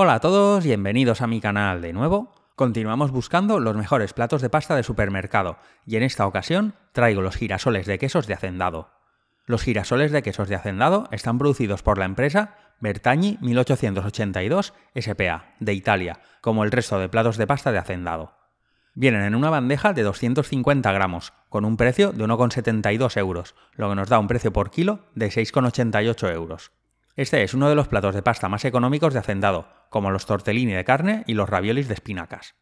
Hola a todos, bienvenidos a mi canal de nuevo. Continuamos buscando los mejores platos de pasta de supermercado y en esta ocasión traigo los girasoles de quesos de hacendado. Los girasoles de quesos de hacendado están producidos por la empresa Bertagni 1882 SPA de Italia, como el resto de platos de pasta de hacendado. Vienen en una bandeja de 250 gramos, con un precio de 1,72 euros, lo que nos da un precio por kilo de 6,88 euros. Este es uno de los platos de pasta más económicos de hacendado, como los tortellini de carne y los raviolis de espinacas.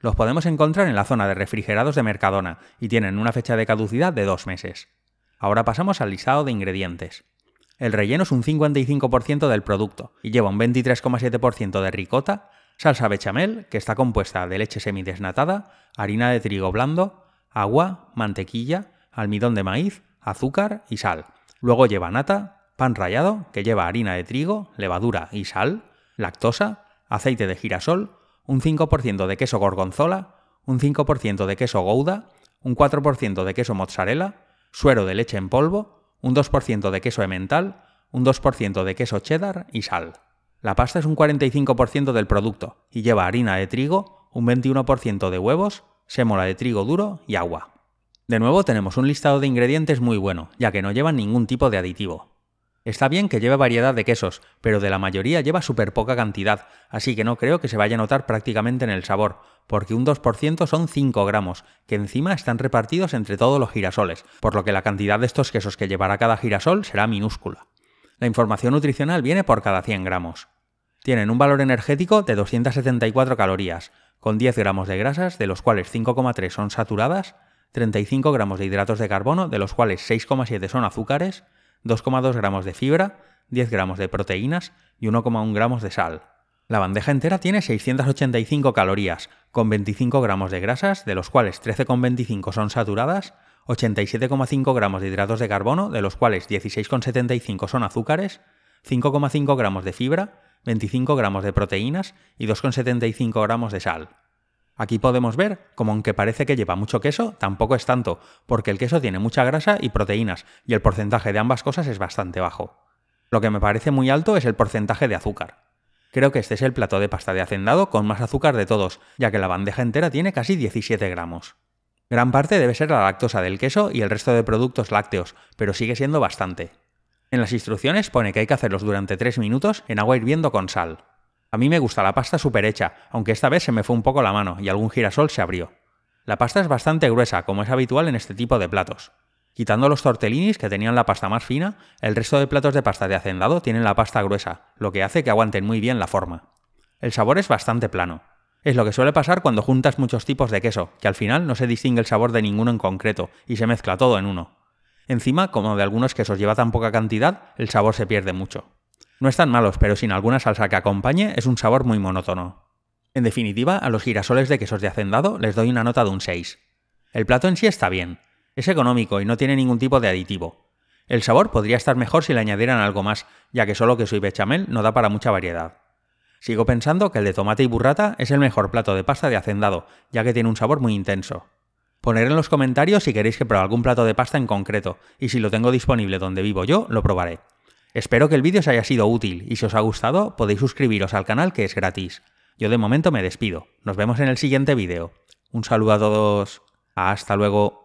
Los podemos encontrar en la zona de refrigerados de Mercadona y tienen una fecha de caducidad de dos meses. Ahora pasamos al listado de ingredientes. El relleno es un 55% del producto y lleva un 23,7% de ricota, salsa bechamel, que está compuesta de leche semidesnatada, harina de trigo blando, agua, mantequilla, almidón de maíz, azúcar y sal. Luego lleva nata, pan rallado, que lleva harina de trigo, levadura y sal, lactosa, aceite de girasol, un 5% de queso gorgonzola, un 5% de queso gouda, un 4% de queso mozzarella, suero de leche en polvo, un 2% de queso emmental, un 2% de queso cheddar y sal. La pasta es un 45% del producto y lleva harina de trigo, un 21% de huevos, sémola de trigo duro y agua. De nuevo tenemos un listado de ingredientes muy bueno, ya que no llevan ningún tipo de aditivo. Está bien que lleve variedad de quesos, pero de la mayoría lleva súper poca cantidad, así que no creo que se vaya a notar prácticamente en el sabor, porque un 2% son 5 gramos, que encima están repartidos entre todos los girasoles, por lo que la cantidad de estos quesos que llevará cada girasol será minúscula. La información nutricional viene por cada 100 gramos. Tienen un valor energético de 274 calorías, con 10 gramos de grasas, de los cuales 5,3 son saturadas, 35 gramos de hidratos de carbono, de los cuales 6,7 son azúcares, 2,2 gramos de fibra, 10 gramos de proteínas y 1,1 gramos de sal. La bandeja entera tiene 685 calorías, con 25 gramos de grasas, de los cuales 13,25 son saturadas, 87,5 gramos de hidratos de carbono, de los cuales 16,75 son azúcares, 5,5 gramos de fibra, 25 gramos de proteínas y 2,75 gramos de sal. Aquí podemos ver como aunque parece que lleva mucho queso, tampoco es tanto, porque el queso tiene mucha grasa y proteínas, y el porcentaje de ambas cosas es bastante bajo. Lo que me parece muy alto es el porcentaje de azúcar. Creo que este es el plato de pasta de hacendado con más azúcar de todos, ya que la bandeja entera tiene casi 17 gramos. Gran parte debe ser la lactosa del queso y el resto de productos lácteos, pero sigue siendo bastante. En las instrucciones pone que hay que hacerlos durante 3 minutos en agua hirviendo con sal. A mí me gusta la pasta súper hecha, aunque esta vez se me fue un poco la mano y algún girasol se abrió. La pasta es bastante gruesa, como es habitual en este tipo de platos. Quitando los tortellinis que tenían la pasta más fina, el resto de platos de pasta de hacendado tienen la pasta gruesa, lo que hace que aguanten muy bien la forma. El sabor es bastante plano. Es lo que suele pasar cuando juntas muchos tipos de queso, que al final no se distingue el sabor de ninguno en concreto y se mezcla todo en uno. Encima, como de algunos quesos lleva tan poca cantidad, el sabor se pierde mucho. No están malos, pero sin alguna salsa que acompañe es un sabor muy monótono. En definitiva, a los girasoles de quesos de hacendado les doy una nota de un 6. El plato en sí está bien, es económico y no tiene ningún tipo de aditivo. El sabor podría estar mejor si le añadieran algo más, ya que solo queso y bechamel no da para mucha variedad. Sigo pensando que el de tomate y burrata es el mejor plato de pasta de hacendado, ya que tiene un sabor muy intenso. Poner en los comentarios si queréis que pruebe algún plato de pasta en concreto, y si lo tengo disponible donde vivo yo, lo probaré. Espero que el vídeo os haya sido útil y si os ha gustado podéis suscribiros al canal que es gratis. Yo de momento me despido. Nos vemos en el siguiente vídeo. Un saludo a todos. Hasta luego.